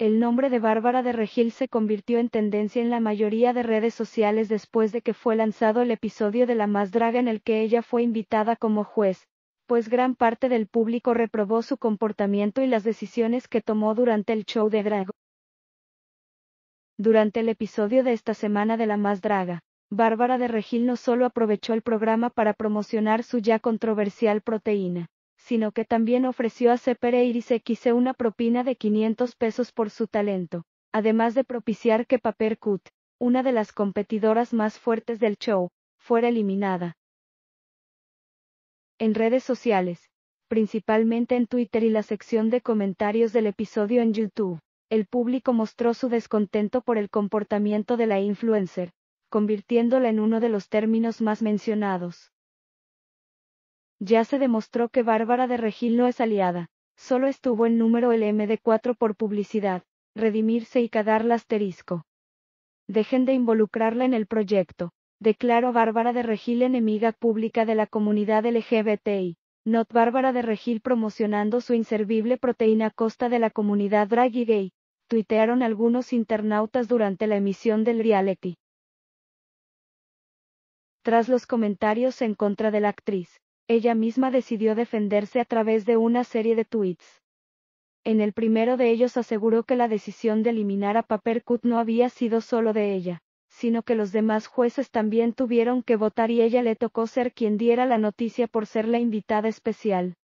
el nombre de Bárbara de Regil se convirtió en tendencia en la mayoría de redes sociales después de que fue lanzado el episodio de La Más Draga en el que ella fue invitada como juez, pues gran parte del público reprobó su comportamiento y las decisiones que tomó durante el show de Drag. Durante el episodio de esta semana de La Más Draga, Bárbara de Regil no solo aprovechó el programa para promocionar su ya controversial proteína, sino que también ofreció a se X una propina de 500 pesos por su talento, además de propiciar que Paper Cut, una de las competidoras más fuertes del show, fuera eliminada. En redes sociales, principalmente en Twitter y la sección de comentarios del episodio en YouTube, el público mostró su descontento por el comportamiento de la influencer, convirtiéndola en uno de los términos más mencionados. Ya se demostró que Bárbara de Regil no es aliada, solo estuvo en número LMD4 por publicidad, redimirse y cadarla asterisco. Dejen de involucrarla en el proyecto, declaró Bárbara de Regil enemiga pública de la comunidad LGBTI. Not Bárbara de Regil promocionando su inservible proteína a costa de la comunidad drag y gay, tuitearon algunos internautas durante la emisión del reality. Tras los comentarios en contra de la actriz, ella misma decidió defenderse a través de una serie de tweets. En el primero de ellos aseguró que la decisión de eliminar a Papercut no había sido solo de ella, sino que los demás jueces también tuvieron que votar y ella le tocó ser quien diera la noticia por ser la invitada especial.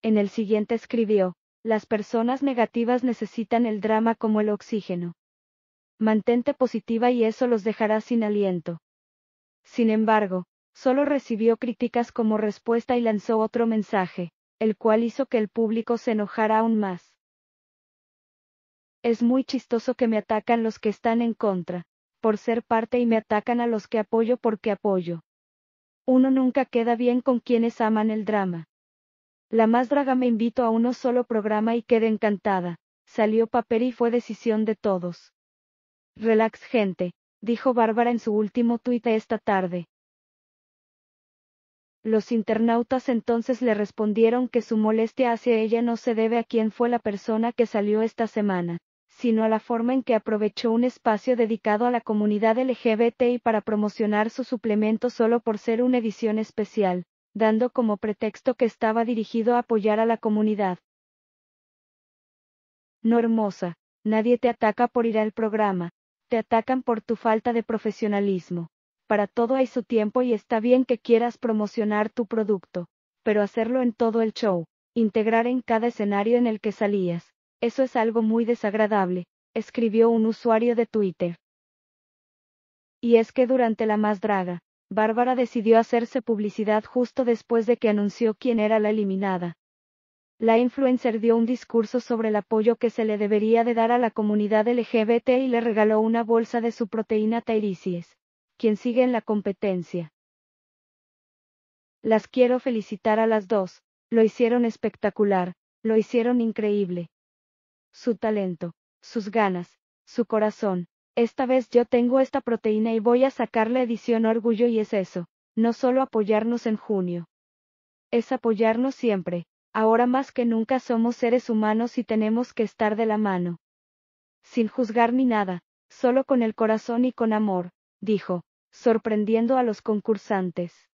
En el siguiente escribió, las personas negativas necesitan el drama como el oxígeno. Mantente positiva y eso los dejará sin aliento. Sin embargo, solo recibió críticas como respuesta y lanzó otro mensaje, el cual hizo que el público se enojara aún más. Es muy chistoso que me atacan los que están en contra, por ser parte y me atacan a los que apoyo porque apoyo. Uno nunca queda bien con quienes aman el drama. La más draga me invito a uno solo programa y quedé encantada. Salió papel y fue decisión de todos. Relax gente, dijo Bárbara en su último tuit esta tarde. Los internautas entonces le respondieron que su molestia hacia ella no se debe a quién fue la persona que salió esta semana, sino a la forma en que aprovechó un espacio dedicado a la comunidad LGBTI para promocionar su suplemento solo por ser una edición especial, dando como pretexto que estaba dirigido a apoyar a la comunidad. No hermosa, nadie te ataca por ir al programa, te atacan por tu falta de profesionalismo. Para todo hay su tiempo y está bien que quieras promocionar tu producto, pero hacerlo en todo el show, integrar en cada escenario en el que salías, eso es algo muy desagradable, escribió un usuario de Twitter. Y es que durante la más draga, Bárbara decidió hacerse publicidad justo después de que anunció quién era la eliminada. La influencer dio un discurso sobre el apoyo que se le debería de dar a la comunidad LGBT y le regaló una bolsa de su proteína Tairicies quien sigue en la competencia. Las quiero felicitar a las dos, lo hicieron espectacular, lo hicieron increíble. Su talento, sus ganas, su corazón, esta vez yo tengo esta proteína y voy a sacar la edición Orgullo y es eso, no solo apoyarnos en junio. Es apoyarnos siempre, ahora más que nunca somos seres humanos y tenemos que estar de la mano. Sin juzgar ni nada, solo con el corazón y con amor dijo, sorprendiendo a los concursantes.